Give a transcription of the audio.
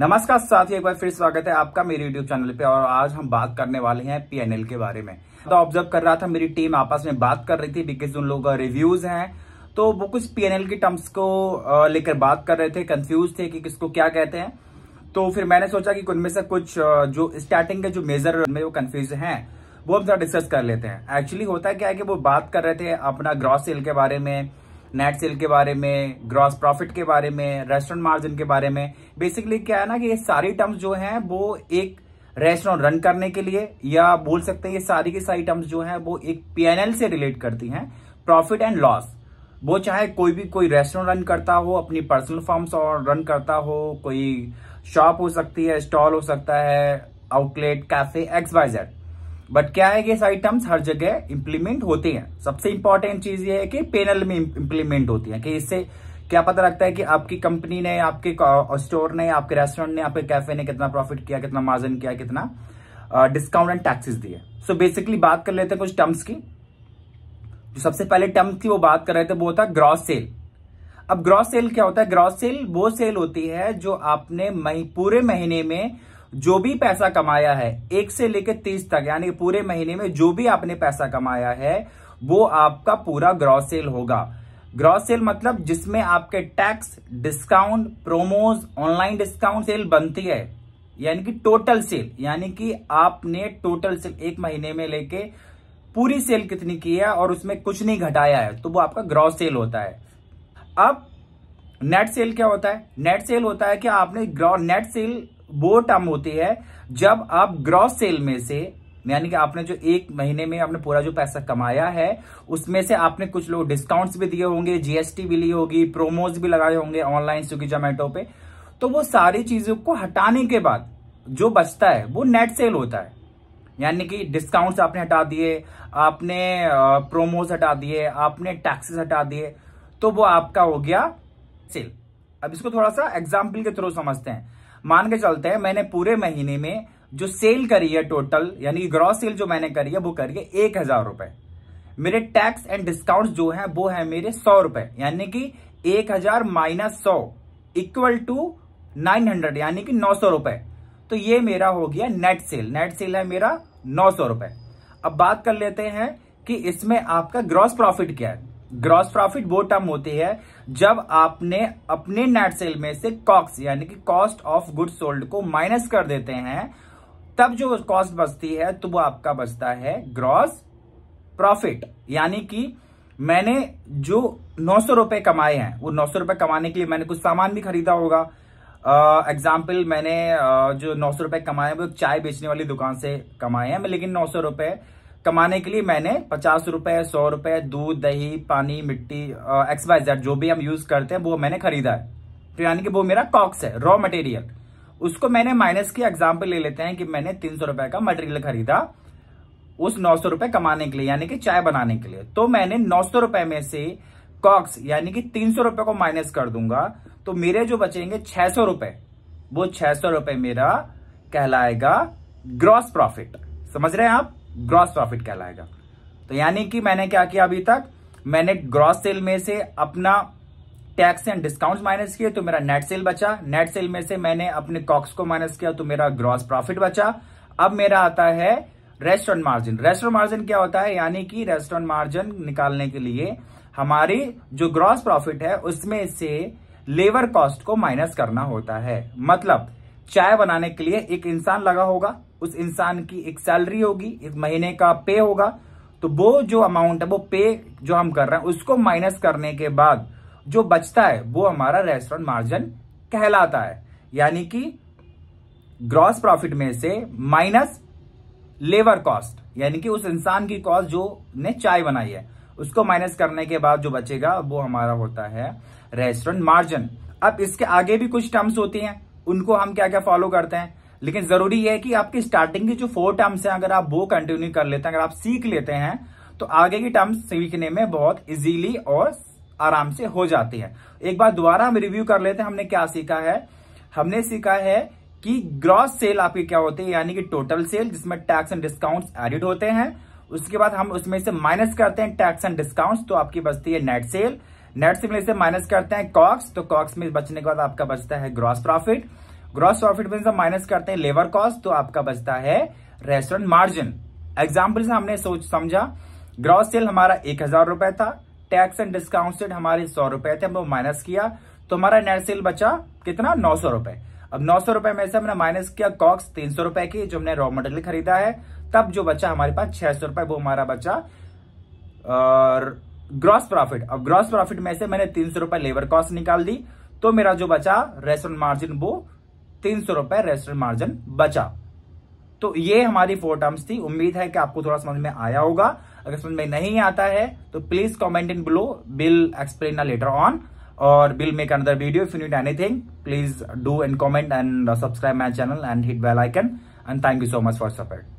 नमस्कार साथियों एक बार फिर स्वागत है आपका मेरे यूट्यूब चैनल पे और आज हम बात करने वाले हैं पीएनएल के बारे में तो ऑब्जर्व कर रहा था मेरी टीम आपस में बात कर रही थी बिकॉज उन लोगों का रिव्यूज हैं तो वो कुछ पीएनएल के टर्म्स को लेकर बात कर रहे थे कंफ्यूज थे कि किसको क्या कहते हैं तो फिर मैंने सोचा कि उनमें से कुछ जो स्टार्टिंग के जो मेजर में वो कन्फ्यूज हैं वो हम थोड़ा डिस्कस कर लेते हैं एक्चुअली होता क्या है कि वो बात कर रहे थे अपना ग्रॉस सेल के बारे में नेट सेल के बारे में ग्रॉस प्रॉफिट के बारे में रेस्टोरेंट मार्जिन के बारे में बेसिकली क्या है ना कि ये सारी टर्म्स जो हैं वो एक रेस्टोरेंट रन करने के लिए या बोल सकते हैं ये सारी की सारी टर्म्स जो हैं वो एक पीएनएल से रिलेट करती हैं प्रॉफिट एंड लॉस वो चाहे कोई भी कोई रेस्टोरेंट रन करता हो अपनी पर्सनल फॉर्म्स और रन करता हो कोई शॉप हो सकती है स्टॉल हो सकता है outlet cafe X Y Z but क्या है कि इस आइटम्स हर जगह इंप्लीमेंट होते हैं सबसे इंपॉर्टेंट चीज ये है कि पेनल में इंप्लीमेंट होती है कि इससे क्या पता लगता है कि आपकी कंपनी ने आपके स्टोर uh, ने आपके रेस्टोरेंट ने आपके कैफे ने कितना प्रॉफिट किया कितना मार्जिन किया कितना डिस्काउंट एंड टैक्सेस दिए सो बेसिकली बात कर लेते हैं कुछ टर्म्स की जो सबसे पहले टर्म्स की वो बात कर रहे थे वो होता है ग्रॉस सेल अब ग्रॉस सेल क्या होता है ग्रॉस सेल वो सेल होती है जो आपने मही, पूरे महीने में जो भी पैसा कमाया है एक से लेकर तीस तक यानी पूरे महीने में जो भी आपने पैसा कमाया है वो आपका पूरा ग्रॉस सेल होगा ग्रॉस सेल मतलब जिसमें आपके tax discount promos online discount sale बनती है यानी कि टोटल सेल यानी कि आपने टोटल सेल एक महीने में लेके पूरी सेल कितनी की है और उसमें कुछ नहीं घटाया है तो वो आपका ग्रॉस सेल होता है अब नेट सेल क्या होता है नेट सेल होता है कि आपने ग्रॉ नेट सेल वो टर्म होती है जब आप ग्रॉस सेल में से यानी कि आपने जो एक महीने में आपने पूरा जो पैसा कमाया है उसमें से आपने कुछ लोग डिस्काउंट्स भी दिए होंगे जीएसटी भी ली होगी प्रोमोज भी लगाए होंगे ऑनलाइन स्विगी जोमेटो पे तो वो सारी चीजों को हटाने के बाद जो बचता है वो नेट सेल होता है यानी कि डिस्काउंट्स आपने हटा दिए आपने प्रोमोज हटा दिए आपने टैक्सेस हटा दिए तो वो आपका हो गया सेल अब इसको थोड़ा सा एग्जाम्पल के थ्रू समझते हैं मान के चलते हैं मैंने पूरे महीने में जो सेल करी है टोटल यानी ग्रॉस सेल जो मैंने करी है वो करी है एक हजार रुपए मेरे टैक्स एंड डिस्काउंट जो है वो है मेरे सौ रुपए यानी कि एक हजार माइनस सौ इक्वल टू नाइन हंड्रेड यानी कि नौ सौ रुपए तो ये मेरा हो गया नेट सेल नेट सेल है मेरा नौ सौ रुपए अब बात कर लेते हैं कि इसमें आपका ग्रॉस प्रॉफिट क्या है ग्रॉस प्रॉफिट वो टर्म होती है जब आपने अपने नेट सेल में से कॉक्स यानी कि कॉस्ट ऑफ गुड सोल्ड को माइनस कर देते हैं तब जो कॉस्ट बचती है तो वो आपका बचता है ग्रॉस प्रॉफिट यानी कि मैंने जो नौ सौ रुपए कमाए हैं वो नौ सौ रुपए कमाने के लिए मैंने कुछ सामान भी खरीदा होगा एग्जाम्पल uh, मैंने uh, जो नौ सौ रुपए कमाए वो चाय बेचने वाली दुकान से कमाए हैं लेकिन नौ सौ रुपए कमाने के लिए मैंने पचास रुपए सौ रुपए दूध दही पानी मिट्टी एक्स जो भी हम यूज करते हैं वो मैंने खरीदा है तो यानी कि वो मेरा कॉक्स है रॉ मटेरियल उसको मैंने माइनस की एग्जाम्पल ले लेते हैं कि मैंने तीन सौ रुपए का मटेरियल खरीदा उस नौ सौ रुपए कमाने के लिए यानी कि चाय बनाने के लिए तो मैंने नौ सौ रुपए में से कॉक्स यानी कि तीन सौ रुपए को माइनस कर दूंगा तो मेरे जो बचेंगे छह सौ रुपए वो छह सौ रुपए मेरा कहलाएगा ग्रॉस प्रॉफिट समझ रहे हैं आप ग्रॉस प्रॉफिट कहलाएगा तो यानी कि मैंने क्या किया अभी तक मैंने ग्रॉस सेल में से अपना टैक्स एंड डिस्काउंट माइनस किए तो मेरा नेट सेल बचा नेट सेल में से मैंने अपने कॉक्स को माइनस किया तो मेरा ग्रॉस प्रॉफिट बचा अब मेरा आता है रेस्टोरेंट मार्जिन रेस्टोरेंट मार्जिन क्या होता है यानी कि रेस्टोरेंट मार्जिन निकालने के लिए हमारी जो ग्रॉस प्रॉफिट है उसमें से लेबर कॉस्ट को माइनस करना होता है मतलब चाय बनाने के लिए एक इंसान लगा होगा उस इंसान की एक सैलरी होगी एक महीने का पे होगा तो वो जो अमाउंट है वो पे जो हम कर रहे हैं उसको माइनस करने के बाद जो बचता है वो हमारा रेस्टोरेंट मार्जिन कहलाता है यानी कि ग्रॉस प्रॉफिट में से माइनस लेबर कॉस्ट यानी कि उस इंसान की कॉस्ट जो ने चाय बनाई है उसको माइनस करने के बाद जो बचेगा वो हमारा होता है रेस्टोरेंट मार्जिन अब इसके आगे भी कुछ टर्म्स होती हैं उनको हम क्या क्या फॉलो करते हैं लेकिन जरूरी है कि आपकी स्टार्टिंग की जो फोर टर्म्स हैं अगर आप वो कंटिन्यू कर लेते हैं अगर आप सीख लेते हैं तो आगे की टर्म्स सीखने में बहुत इजीली और आराम से हो जाती है एक बार दोबारा हम रिव्यू कर लेते हैं हमने क्या सीखा है हमने सीखा है कि ग्रॉस सेल आपके क्या होते हैं यानी कि टोटल सेल जिसमें टैक्स एंड डिस्काउंट्स एडिट होते हैं उसके बाद हम उसमें से माइनस करते हैं टैक्स एंड डिस्काउंट्स तो आपकी बचती है नेट सेल नेट से इसे माइनस करते हैं कॉक्स तो कॉक्स में बचने के बाद आपका बचता है ग्रॉस प्रॉफिट ग्रॉस प्रॉफिट में माइनस करते हैं लेबर कॉस्ट तो आपका बचता है रेस्टोरेंट मार्जिन एग्जाम्पल से हमने सोच समझा ग्रॉस सेल हमारा एक हजार रुपए था टैक्स एंड डिस्काउंटेड हमारे सौ रुपए थे हमने माइनस किया तो हमारा नेट सेल बचा कितना नौ सौ रुपए अब नौ सौ रुपए में से हमने माइनस किया कॉक्स तीन सौ रुपए की जो हमने रॉ मटेरियल खरीदा है तब जो बचा हमारे पास छह सौ रुपए वो हमारा बचा और ग्रॉस प्रॉफिट अब ग्रॉस प्रॉफिट में से मैंने तीन सौ रुपए लेबर कॉस्ट निकाल दी तो मेरा जो बचा रेस्टोरेंट मार्जिन वो तीन सौ रुपए रेस्टोरेंट मार्जिन बचा तो ये हमारी फोर टर्म्स थी उम्मीद है कि आपको थोड़ा समझ में आया होगा अगर समझ में नहीं आता है तो please comment in below will explain later on और will make another video if you need anything please do and comment and subscribe my channel and hit bell icon and thank you so much for support